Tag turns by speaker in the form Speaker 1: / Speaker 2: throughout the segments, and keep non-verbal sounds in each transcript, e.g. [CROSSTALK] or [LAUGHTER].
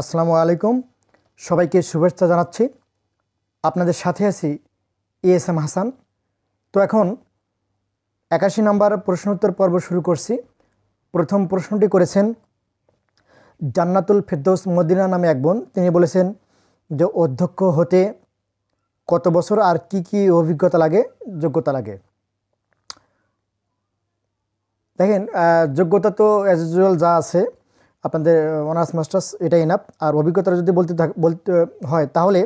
Speaker 1: আসসালামু আলাইকুম সবাইকে শুভেচ্ছা জানাচ্ছি আপনাদের সাথে আছি এস এম হাসান তো এখন একাশি নম্বর প্রশ্নোত্তর পর্ব শুরু করছি প্রথম প্রশ্নটি করেছেন জান্নাতুল ফেরদৌস মদিনা নামে এক বোন তিনি বলেছেন যে অধ্যক্ষ হতে কত বছর আর কি কি অভিজ্ঞতা লাগে যোগ্যতা লাগে দেখেন যোগ্যতা তো অ্যাজ ইউজুয়াল যা আছে আপনাদের অনার্স মাস্টার্স এটাই এনাফ আর অভিজ্ঞতাটা যদি বলতে বলতে হয় তাহলে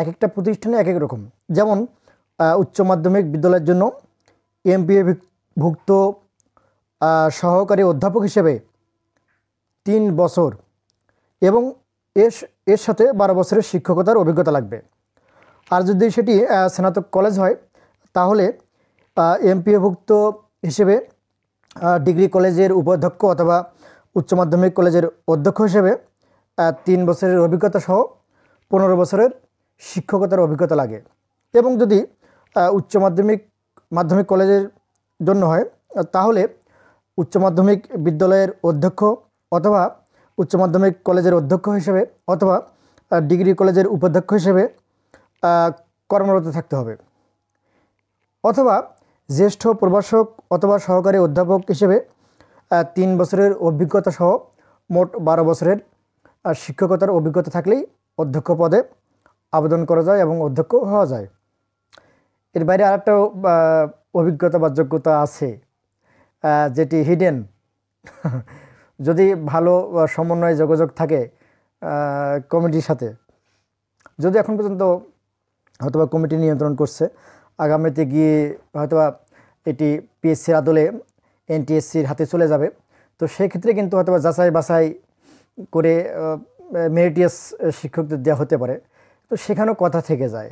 Speaker 1: এক একটা প্রতিষ্ঠানে এক এক রকম যেমন উচ্চ মাধ্যমিক বিদ্যালয়ের জন্য এমপিএ ভুক্ত সহকারী অধ্যাপক হিসেবে তিন বছর এবং এর এর সাথে বারো বছরের শিক্ষকতার অভিজ্ঞতা লাগবে আর যদি সেটি স্নাতক কলেজ হয় তাহলে এমপিএভুক্ত হিসেবে ডিগ্রি কলেজের উপাধ্যক্ষ অথবা উচ্চ মাধ্যমিক কলেজের অধ্যক্ষ হিসেবে তিন বছরের অভিজ্ঞতা সহ পনেরো বছরের শিক্ষকতার অভিজ্ঞতা লাগে এবং যদি উচ্চ মাধ্যমিক মাধ্যমিক কলেজের জন্য হয় তাহলে উচ্চ মাধ্যমিক বিদ্যালয়ের অধ্যক্ষ অথবা উচ্চ মাধ্যমিক কলেজের অধ্যক্ষ হিসেবে অথবা ডিগ্রি কলেজের উপাধ্যক্ষ হিসেবে কর্মরত থাকতে হবে অথবা জ্যেষ্ঠ প্রভাষক অথবা সহকারী অধ্যাপক হিসেবে তিন বছরের অভিজ্ঞতা সহ মোট বারো বছরের শিক্ষকতার অভিজ্ঞতা থাকলেই অধ্যক্ষ পদে আবেদন করা যায় এবং অধ্যক্ষ হওয়া যায় এর বাইরে আরেকটা অভিজ্ঞতা বা যোগ্যতা আছে যেটি হিডেন [LAUGHS] যদি ভালো সমন্বয় যোগাযোগ থাকে কমিটির সাথে যদি এখন পর্যন্ত হয়তোবা কমিটি নিয়ন্ত্রণ করছে আগামীতে গিয়ে হয়তোবা এটি পিএসসির আদলে এনটিএসসির হাতে চলে যাবে তো সেক্ষেত্রে কিন্তু হয়তো যাচাই বাছাই করে মেরিটিয়াস শিক্ষকদের দেওয়া হতে পারে তো সেখানেও কথা থেকে যায়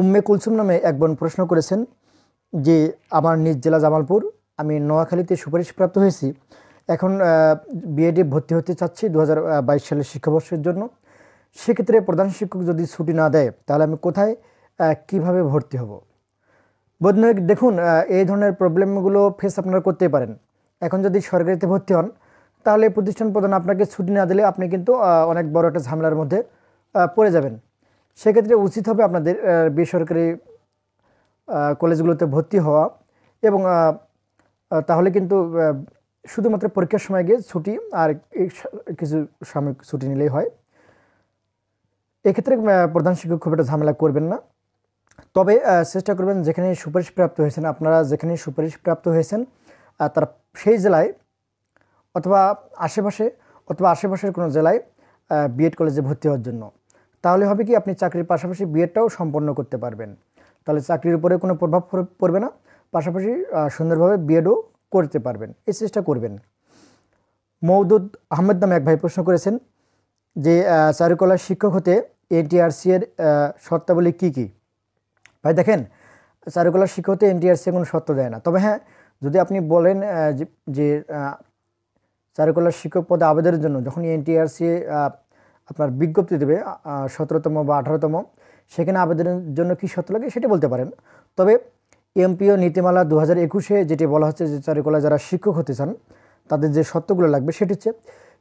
Speaker 1: উম্মে কুলসুম নামে এক বোন প্রশ্ন করেছেন যে আমার নিজ জেলা জামালপুর আমি নোয়াখালীতে সুপারিশপ্রাপ্ত হয়েছি এখন বিএডি ভর্তি হতে চাচ্ছি দু সালের শিক্ষাবর্ষের জন্য সেক্ষেত্রে প্রধান শিক্ষক যদি ছুটি না দেয় তাহলে আমি কোথায় কিভাবে ভর্তি হব বন্ধু দেখুন এই ধরনের প্রবলেমগুলো ফেস আপনারা করতে পারেন এখন যদি সরকারিতে ভর্তি হন তাহলে প্রতিষ্ঠান প্রধান আপনাকে ছুটি না দিলে আপনি কিন্তু অনেক বড় একটা ঝামেলার মধ্যে পড়ে যাবেন সেক্ষেত্রে উচিত হবে আপনাদের বেসরকারি কলেজগুলোতে ভর্তি হওয়া এবং তাহলে কিন্তু শুধুমাত্র পরীক্ষার সময় গিয়ে ছুটি আর কিছু সাময়িক ছুটি নিলেই হয় এক্ষেত্রে প্রধান শিক্ষক খুব একটা ঝামেলা করবেন না তবে চেষ্টা করবেন যেখানে সুপারিশপ্রাপ্ত হয়েছেন আপনারা যেখানে সুপারিশপ্রাপ্ত হয়েছেন তার সেই জেলায় অথবা আশেপাশে অথবা আশেপাশের কোনো জেলায় বিএড কলেজে ভর্তি হওয়ার জন্য তাহলে হবে কি আপনি চাকরির পাশাপাশি বিএডটাও সম্পন্ন করতে পারবেন তাহলে চাকরির উপরে কোনো প্রভাব পড়বে না পাশাপাশি সুন্দরভাবে বিএডও করতে পারবেন এই চেষ্টা করবেন মৌদুদ আহমেদ নামে এক ভাই প্রশ্ন করেছেন যে চারুকলার শিক্ষক হতে এনটিআরসি এর শর্তাবলী কী কী ভাই দেখেন চারুকলার শিক্ষকতে এনটিআরসি কোনো শর্ত দেয় না তবে হ্যাঁ যদি আপনি বলেন যে চারুকলার শিক্ষক পদে আবেদনের জন্য যখন এনটিআরসি আপনার বিজ্ঞপ্তি দেবে সতেরোতম বা আঠারোতম সেখানে আবেদনের জন্য কি শর্ত লাগে সেটা বলতে পারেন তবে এমপিও নীতিমালা দু হাজার একুশে যেটি বলা হচ্ছে যে চারুকলা যারা শিক্ষক হতে চান তাদের যে শর্তগুলো লাগবে সেটি হচ্ছে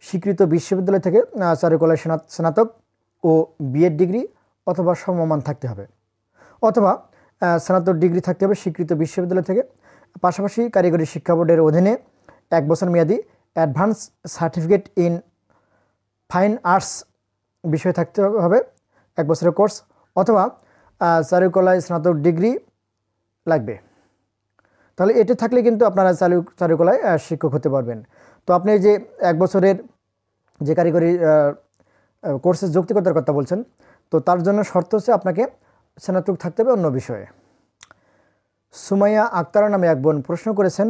Speaker 1: স্বীকৃত বিশ্ববিদ্যালয় থেকে চারুকলা স্নাতক ও বিএড ডিগ্রি অথবা সমমান থাকতে হবে অথবা স্নাতক ডিগ্রি থাকতে হবে স্বীকৃত বিশ্ববিদ্যালয় থেকে পাশাপাশি কারিগরি শিক্ষা বোর্ডের অধীনে এক বছর মেয়াদি advance certificate in fine arts বিষয়ে থাকতে হবে এক বছরের কোর্স অথবা চারুকলায় স্নাতক ডিগ্রি লাগবে তাহলে এটা থাকলে কিন্তু আপনারা চারু চারুকলায় শিক্ষক হতে পারবেন তো আপনি যে এক বছরের যে কারিগরি কোর্সের যৌক্তিকতার কথা বলছেন তো তার জন্য শর্ত হচ্ছে আপনাকে স্নাতক থাকতে হবে অন্য বিষয়ে সুমাইয়া আক্তার নামে এক বোন প্রশ্ন করেছেন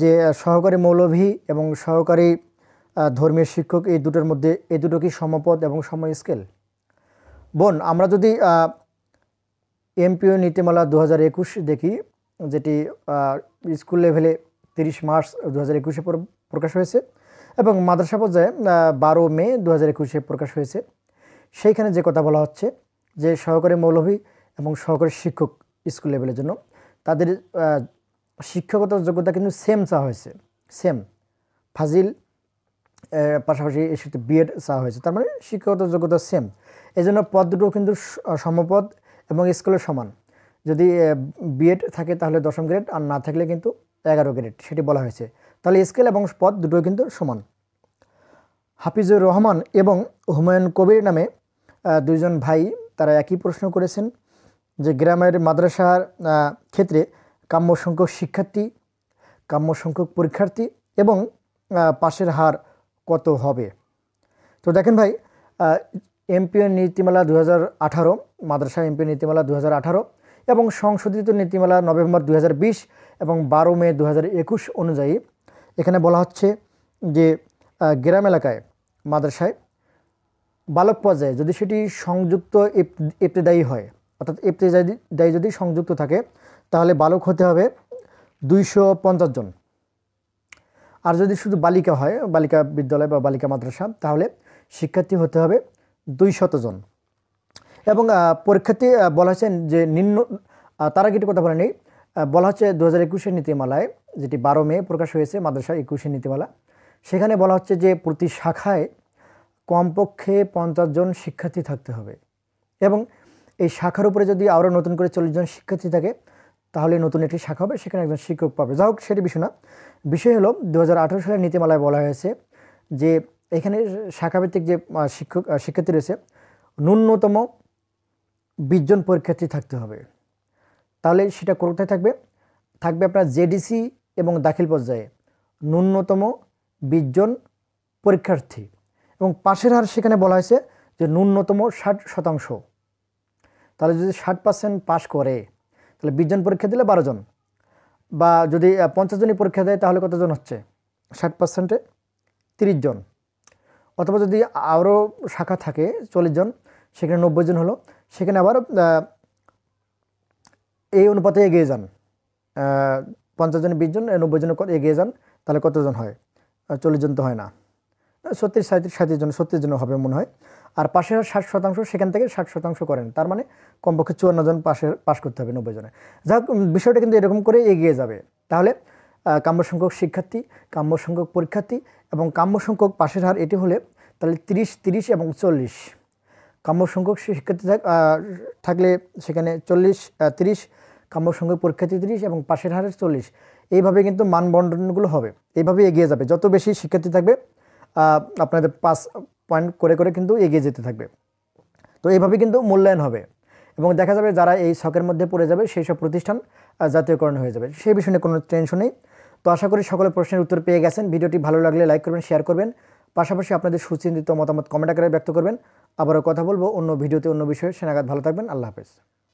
Speaker 1: যে সহকারী মৌলভী এবং সহকারী ধর্মীয় শিক্ষক এই দুটোর মধ্যে এই দুটো কি সমপদ এবং সময় স্কেল বোন আমরা যদি এমপিও নীতিমালা দু দেখি যেটি স্কুল লেভেলে তিরিশ মার্চ দু হাজার একুশে প্রকাশ হয়েছে এবং মাদ্রাসা পর্যায়ে বারো মে দু হাজার একুশে প্রকাশ হয়েছে সেইখানে যে কথা বলা হচ্ছে যে সহকারী মৌলভী এবং সহকারী শিক্ষক স্কুল লেভেলের জন্য তাদের শিক্ষাগত যোগ্যতা কিন্তু সেম চা হয়েছে সেম ফাজিল পাশাপাশি এর সাথে বিএড চা হয়েছে তার মানে শিক্ষাগত যোগ্যতা সেম এই জন্য পদ দুটো কিন্তু সমপদ এবং স্কুলের সমান যদি বিএড থাকে তাহলে দশম গ্রেড আর না থাকলে কিন্তু এগারো গ্রেড সেটি বলা হয়েছে তাহলে স্কেল এবং পদ দুটোই কিন্তু সমান হাফিজুর রহমান এবং হুমায়ুন কবির নামে দুইজন ভাই তারা একই প্রশ্ন করেছেন যে গ্রামের মাদ্রাসার ক্ষেত্রে কাম্য সংখ্যক শিক্ষার্থী কাম্য সংখ্যক পরীক্ষার্থী এবং পাশের হার কত হবে তো দেখেন ভাই এমপিও নীতিমালা দু আঠারো মাদ্রাসা এমপিএন নীতিমালা দু আঠারো এবং সংশোধিত নীতিমালা নভেম্বর দু এবং বারো মে দু অনুযায়ী এখানে বলা হচ্ছে যে গ্রাম এলাকায় মাদ্রাসায় বালক পর্যায়ে যদি সেটি সংযুক্ত এপ্তেদায়ী হয় অর্থাৎ এপ্তেদায়ী যদি সংযুক্ত থাকে তাহলে বালক হতে হবে দুইশো জন আর যদি শুধু বালিকা হয় বালিকা বিদ্যালয় বা বালিকা মাদ্রাসা তাহলে শিক্ষার্থী হতে হবে দুই জন এবং পরীক্ষার্থী বলা হচ্ছে যে নিম্ন তারা কিন্তু কথা বলেনি বলা হচ্ছে দু হাজার একুশের নীতিমালায় যেটি বারো মে প্রকাশ হয়েছে মাদ্রাসার একুশের নীতিমালা সেখানে বলা হচ্ছে যে প্রতি শাখায় কমপক্ষে পঞ্চাশ জন শিক্ষার্থী থাকতে হবে এবং এই শাখার উপরে যদি আরও নতুন করে চল্লিশ জন শিক্ষার্থী থাকে তাহলে নতুন একটি শাখা হবে সেখানে একজন শিক্ষক পাবে যা হোক সেটি বিষয় না বিষয় হলো দু সালের নীতিমালায় বলা হয়েছে যে এখানে শাখাভিত্তিক যে শিক্ষক শিক্ষার্থী রয়েছে ন্যূনতম বিশজন পরীক্ষার্থী থাকতে হবে তাহলে সেটা কোথায় থাকবে থাকবে আপনার জেডিসি এবং দাখিল পর্যায়ে ন্যূনতম বিশজন পরীক্ষার্থী এবং পাশের হার সেখানে বলা হয়েছে যে ন্যূনতম ষাট শতাংশ তাহলে যদি ষাট পার্সেন্ট পাস করে তাহলে বিশজন পরীক্ষা দিলে বারোজন বা যদি পঞ্চাশ জনই পরীক্ষা দেয় তাহলে কতজন হচ্ছে ষাট পার্সেন্টে তিরিশ জন অথবা যদি আরও শাখা থাকে চল্লিশ জন সেখানে নব্বই জন হলো সেখানে আবার এই অনুপাতে এগিয়ে যান পঞ্চাশ জন বিশ জন নব্বই জন এগিয়ে যান তাহলে কতজন হয় চল্লিশ জন তো হয় না ছত্রিশ সাঁত্রিশ সাঁত্রিশ জন ছত্রিশ জন হবে মনে হয় আর পাশের ষাট শতাংশ সেখান থেকে ষাট শতাংশ করেন তার মানে কমপক্ষে চুয়ান্ন জন পাশের পাশ করতে হবে নব্বই জনে যা বিষয়টা কিন্তু এরকম করে এগিয়ে যাবে তাহলে কাম্য সংখ্যক শিক্ষার্থী কাম্য সংখ্যক পরীক্ষার্থী এবং কাম্য সংখ্যক পাশের হার এটি হলে তাহলে তিরিশ তিরিশ এবং চল্লিশ কাম্য সংখ্যক শিক্ষার্থী থাকলে সেখানে চল্লিশ তিরিশ কাম্য সংখ্যক পরীক্ষার্থী তিরিশ এবং পাশের হারের চল্লিশ এইভাবে কিন্তু মানবন্ডনগুলো হবে এইভাবে এগিয়ে যাবে যত বেশি শিক্ষার্থী থাকবে আপনাদের পাঁচ পয়েন্ট করে করে কিন্তু এগিয়ে যেতে থাকবে তো এইভাবে কিন্তু মূল্যায়ন হবে এবং দেখা যাবে যারা এই শখের মধ্যে পড়ে যাবে সেই সব প্রতিষ্ঠান জাতীয়করণ হয়ে যাবে সেই বিষয়ে কোনো টেনশন নেই তো আশা করি সকলে প্রশ্নের উত্তর পেয়ে গেছেন ভিডিওটি ভালো লাগলে লাইক করবেন শেয়ার করবেন পাশাপাশি আপনাদের সুচিন্তিত মতামত কমেন্ট আকারে ব্যক্ত করবেন আবারও কথা বলবো অন্য ভিডিওতে অন্য বিষয়ে সেনাগাত ভালো থাকবেন আল্লাহ হাফেজ